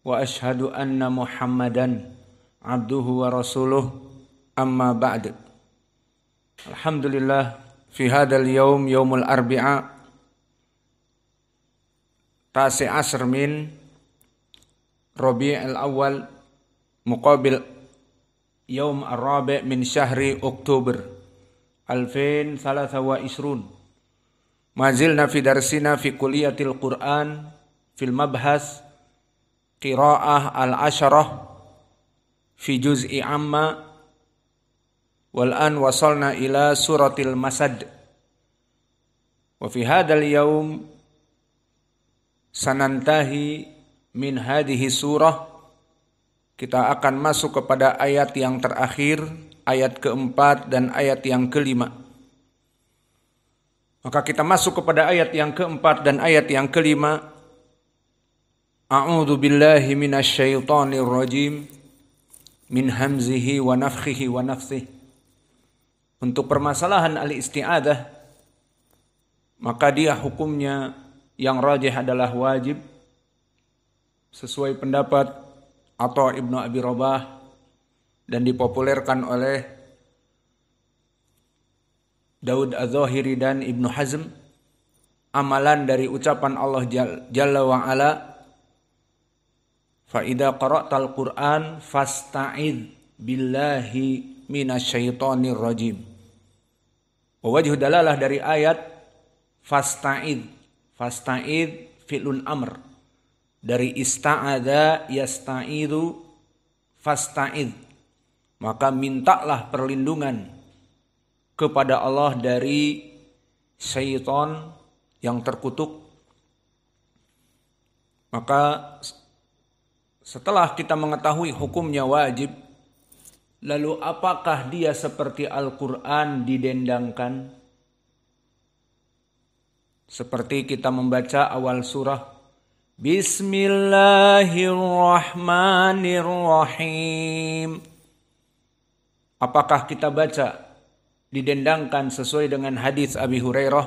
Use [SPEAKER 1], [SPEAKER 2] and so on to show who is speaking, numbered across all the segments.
[SPEAKER 1] واشهد ان محمدا عبده ورسوله اما بعد الحمد لله في هذا اليوم يوم الاربعاء تاسع عشر من ربيع الاول مقابل يوم الرابع من شهر اكتوبر 2023 ما زلنا في درسنا في كليه القران في المبحث qiraah al-asharah fi juz'i amma wal an wasalna ila suratil masad wa fi hadzal yaum sanantahi min hadhihi surah kita akan masuk kepada ayat yang terakhir ayat keempat dan ayat yang kelima maka kita masuk kepada ayat yang keempat dan ayat yang kelima A'udzu billahi minasyaitonir rajim min hamzihi wa nafthihi wa nafsihi. Untuk permasalahan al-isti'adah maka dia hukumnya yang rajih adalah wajib sesuai pendapat atau Ibnu Abi Rabah dan dipopulerkan oleh Daud Az-Zahiri dan Ibnu Hazm amalan dari ucapan Allah Jalla wa Ala Fa'idha qara'tal Qur'an fasta'id billahi minasyaitonir rajim. Wajah dalalah dari ayat fasta'id. Fasta'id fi'lun amr. Dari ista'adha yasta'idu fasta'id. Maka mintalah perlindungan kepada Allah dari syaitan yang terkutuk. Maka setelah kita mengetahui hukumnya wajib, lalu apakah dia seperti Al-Quran didendangkan? Seperti kita membaca awal surah, Bismillahirrahmanirrahim. Apakah kita baca didendangkan sesuai dengan hadis Abi Hurairah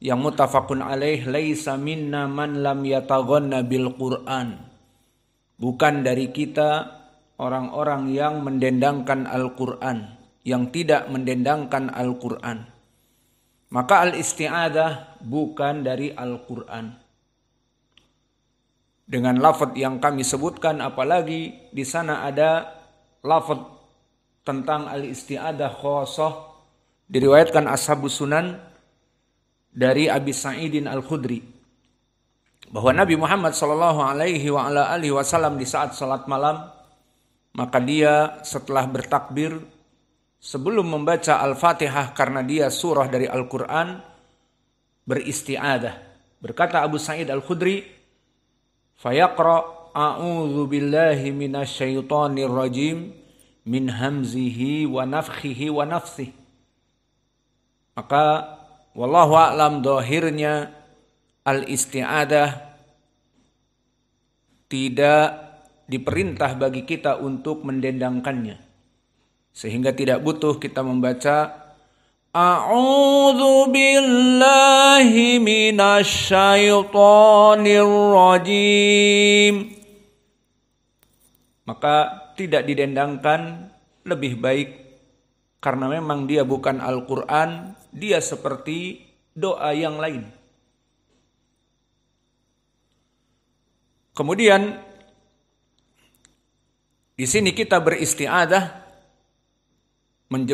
[SPEAKER 1] yang mutafakun alaih laisa minna man lam yataghanna bil Qur'an. Bukan dari kita orang-orang yang mendendangkan Al-Quran, yang tidak mendendangkan Al-Quran. Maka al-isti'adah bukan dari Al-Quran. Dengan lafad yang kami sebutkan, apalagi di sana ada lafad tentang al-isti'adah khosoh, diriwayatkan Ashabu Sunan dari Abi Sa'idin Al-Khudri bahwa Nabi Muhammad Shallallahu Alaihi Wasallam di saat salat malam maka dia setelah bertakbir sebelum membaca Al-Fatihah karena dia surah dari Al-Quran beristiadah berkata Abu Sa'id Al-Khudri fayaqra a'udhu billahi minasyaitonir rajim min hamzihi wa nafkhihi wa nafsihi maka wallahu a'lam dohirnya al-isti'adah tidak diperintah bagi kita untuk mendendangkannya. Sehingga tidak butuh kita membaca A'udzu billahi minasyaitonir rajim. Maka tidak didendangkan lebih baik karena memang dia bukan Al-Qur'an, dia seperti doa yang lain. Kemudian di sini kita beristiadah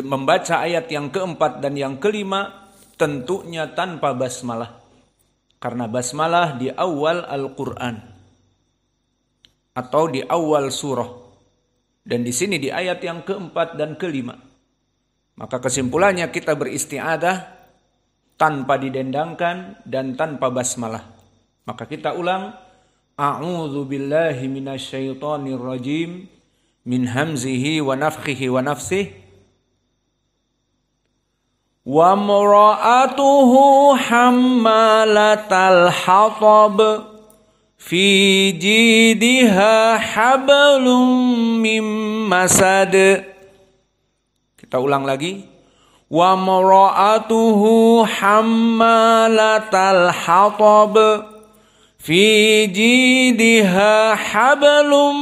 [SPEAKER 1] membaca ayat yang keempat dan yang kelima tentunya tanpa basmalah. Karena basmalah di awal Al-Quran atau di awal surah. Dan di sini di ayat yang keempat dan kelima. Maka kesimpulannya kita beristiadah tanpa didendangkan dan tanpa basmalah. Maka kita ulang A'udzu billahi minasyaitonir rajim min hamzihi wa nafthihi wa nafsihi wa mar'atuhu hammalatal hatab fi jidiha hablum mim masad Kita ulang lagi wa mar'atuhu hammalatal hatab fi jidiha hablum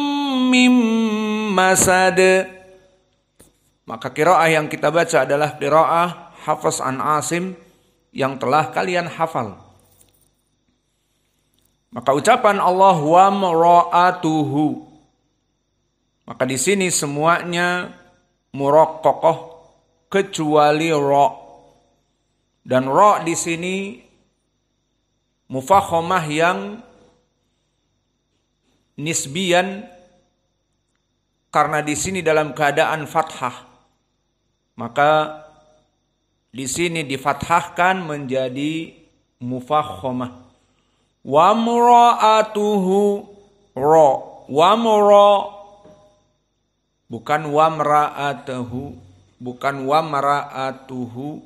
[SPEAKER 1] mim masad maka kiraah yang kita baca adalah kiraah Hafaz an Asim yang telah kalian hafal maka ucapan Allah wa mraatuhu maka di sini semuanya muraqqaqah kecuali roh dan roh di sini mufahomah yang nisbian karena di sini dalam keadaan fathah maka di sini difathahkan menjadi mufahomah wa mura'atuhu ro wa mura bukan wa muraatuhu, bukan wa muraatuhu,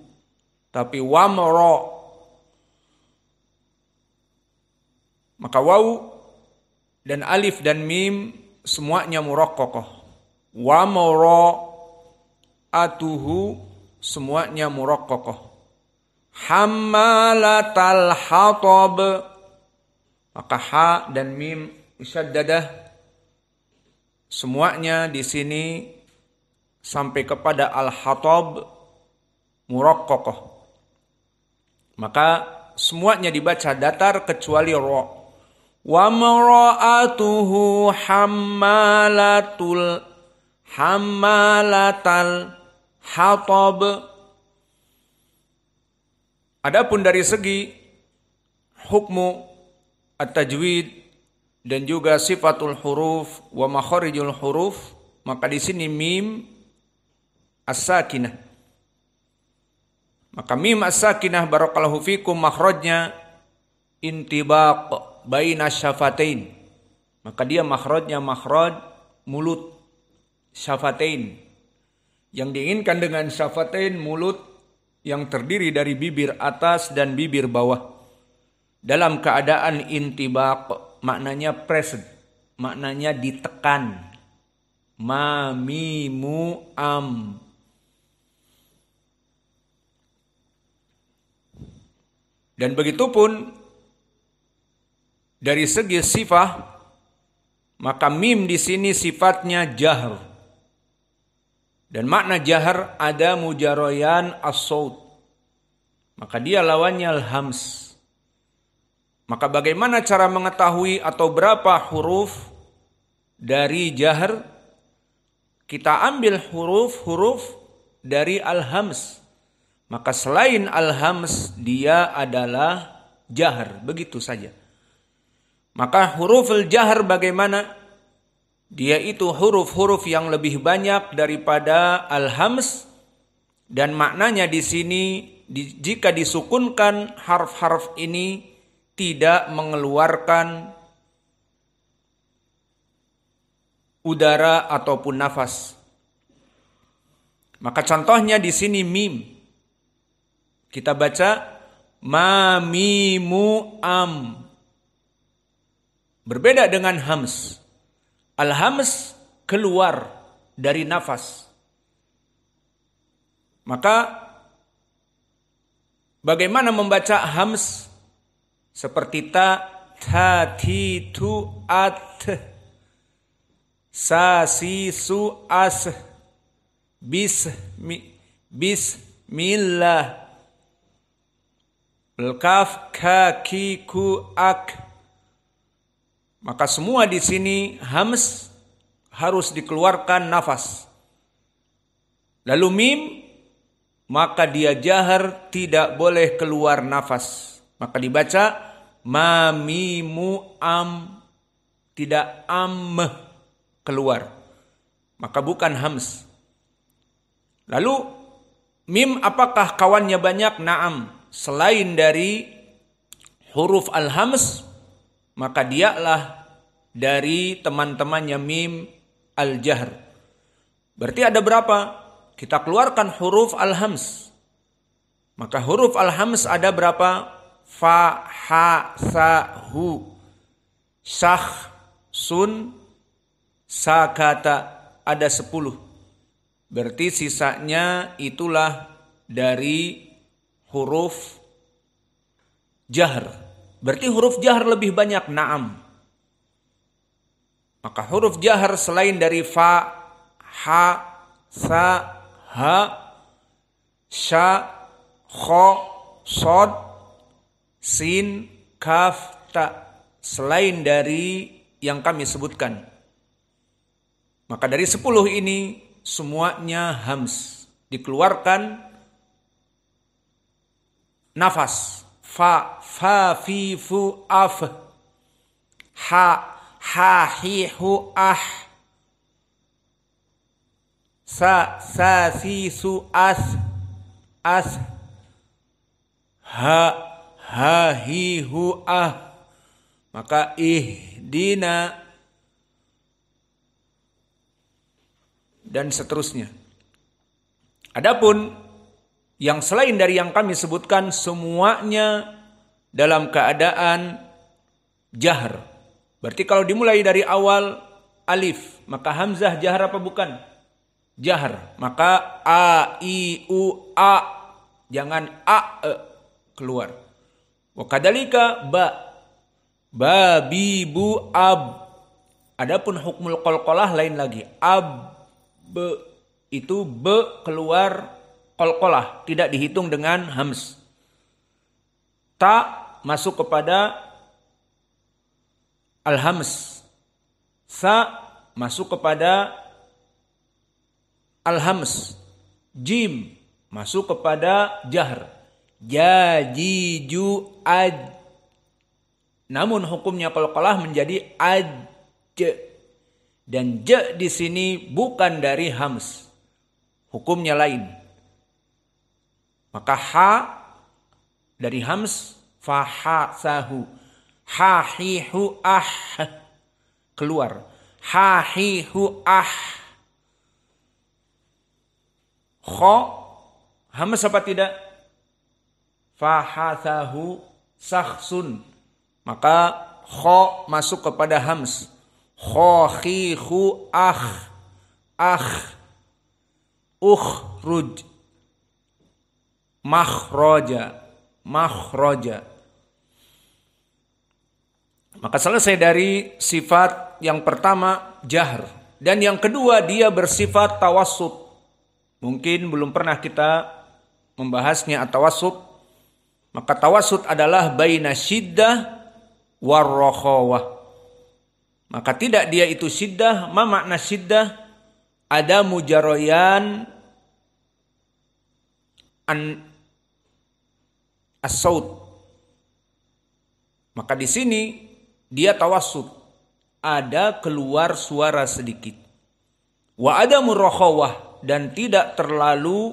[SPEAKER 1] tapi wa mura Maka wau dan alif dan mim semuanya murokokoh. Wa mawra atuhu semuanya murokokoh. Hamalatal hatab maka ha dan mim musyaddadah semuanya di sini sampai kepada al-hatab murokokoh. Maka semuanya dibaca datar kecuali ro. وامرأته حمالة حمالة الحطب Adapun dari segi hukmu at-tajwid dan juga sifatul huruf wa makharijul huruf maka di sini mim as-sakinah maka mim as-sakinah barakallahu fikum makhrajnya intibaq baina syafatain. Maka dia makhrajnya makhraj mulut syafatain. Yang diinginkan dengan syafatain mulut yang terdiri dari bibir atas dan bibir bawah. Dalam keadaan intibak maknanya present, maknanya ditekan. mami mu'am Dan begitu pun dari segi sifat maka mim di sini sifatnya jahar. Dan makna jahar ada mujaroyan as Maka dia lawannya alhamz Maka bagaimana cara mengetahui atau berapa huruf dari jahar? Kita ambil huruf-huruf dari alhamz Maka selain alhamz dia adalah jahar. Begitu saja. Maka huruf al jahar bagaimana? Dia itu huruf-huruf yang lebih banyak daripada al-hams dan maknanya di sini jika disukunkan harf-harf ini tidak mengeluarkan udara ataupun nafas. Maka contohnya di sini mim. Kita baca mamimu am. Berbeda dengan hams. Al-hams keluar dari nafas. Maka bagaimana membaca hams seperti ta ta ti tu at sa si su as bis mi bis milah belkaf ka ku ak maka semua di sini hams harus dikeluarkan nafas. Lalu mim maka dia jahar tidak boleh keluar nafas. Maka dibaca mamimu am tidak ammeh keluar. Maka bukan hams. Lalu mim apakah kawannya banyak? Naam. Selain dari huruf al-hams maka dialah dari teman-temannya mim al-jahr. Berarti ada berapa? Kita keluarkan huruf al-hams. Maka huruf al-hams ada berapa? Fa, ha, sa, hu. Sah, sun, sakata. Ada sepuluh. Berarti sisanya itulah dari huruf jahr. Berarti huruf jahar lebih banyak naam. Maka huruf jahar selain dari fa, ha, sa, ha, sha, kho, sod, sin, kaf, ta. Selain dari yang kami sebutkan. Maka dari sepuluh ini semuanya hams. Dikeluarkan nafas fa fa fi fu af ha ha hi hu ah sa sa si su as as ha ha hi hu ah maka ih dina dan seterusnya adapun yang selain dari yang kami sebutkan semuanya dalam keadaan jahar. Berarti kalau dimulai dari awal alif, maka hamzah jahar apa bukan? jahar? Maka a i u a jangan a e, keluar. Wa kadalika ba babi bu ab. Adapun hukmul qalqalah lain lagi. Ab be, itu be keluar kolkolah tidak dihitung dengan hams. tak masuk kepada al-hams. Sa masuk kepada al-hams. Jim masuk kepada jahr. Jajiju aj. Namun hukumnya kolkolah menjadi aj. Dan je di sini bukan dari hams. Hukumnya lain. Maka ha dari hams faha sahu. Ha hi hu ah. Keluar. Ha hi hu ah. Kho hams apa tidak? Fahasahu sahsun Maka kho masuk kepada hams. Kho hi hu ah. Ah. Ukhruj Mahroja, makhroja maka selesai dari sifat yang pertama jahr dan yang kedua dia bersifat tawasud. mungkin belum pernah kita membahasnya tawasud. maka tawasud adalah baina syiddah warrohawah maka tidak dia itu syiddah ma makna syiddah ada mujaroyan an as-saud. Maka di sini dia tawasud Ada keluar suara sedikit. Wa ada murrohawah dan tidak terlalu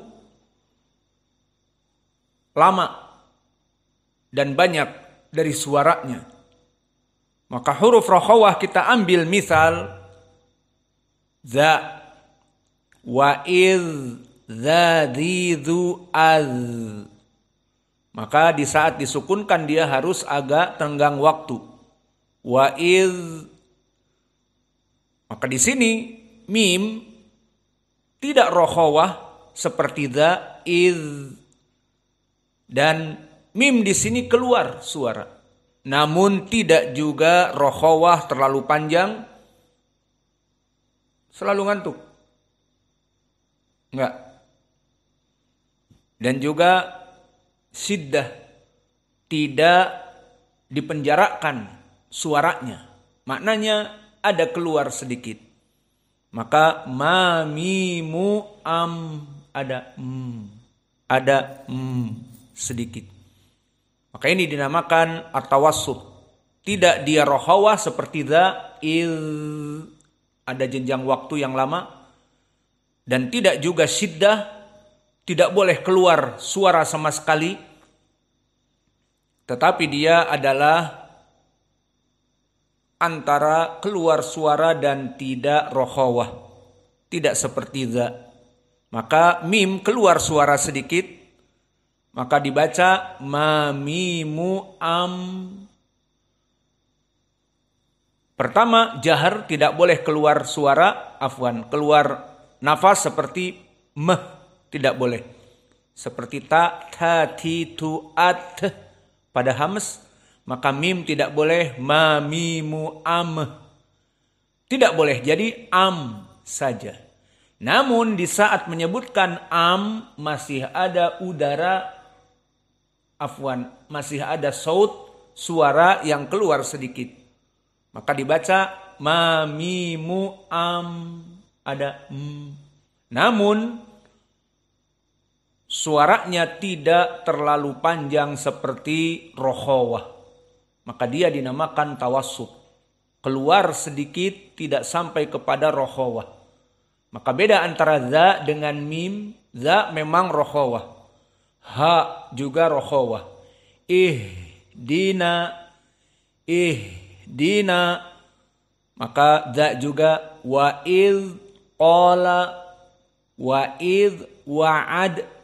[SPEAKER 1] lama dan banyak dari suaranya. Maka huruf rohawah kita ambil misal za wa iz za az maka di saat disukunkan dia harus agak tenggang waktu. Wa iz maka di sini mim tidak rohawah seperti da iz dan mim di sini keluar suara. Namun tidak juga rohawah terlalu panjang selalu ngantuk. Enggak. Dan juga siddah tidak dipenjarakan suaranya. Maknanya ada keluar sedikit. Maka mamimu am ada mm, ada mm sedikit. Maka ini dinamakan atawassut. Tidak dia rohawa seperti da il ada jenjang waktu yang lama dan tidak juga siddah tidak boleh keluar suara sama sekali, tetapi dia adalah antara keluar suara dan tidak rohawah, tidak seperti za. Maka mim keluar suara sedikit, maka dibaca mamimu am. Pertama, jahar tidak boleh keluar suara, afwan, keluar nafas seperti meh tidak boleh. Seperti ta, ta, ti, tu, at pada hamz maka mim tidak boleh, ma, mu, am. Tidak boleh, jadi am saja. Namun di saat menyebutkan am masih ada udara afwan, masih ada saut suara yang keluar sedikit. Maka dibaca mu am ada m. Namun suaranya tidak terlalu panjang seperti rokhawah. Maka dia dinamakan tawasuk. Keluar sedikit tidak sampai kepada rokhawah. Maka beda antara za dengan mim. Za memang rokhawah. Ha juga rokhawah. Ih dina. Ih dina. Maka za juga wa'id, qala wa'id, wa'ad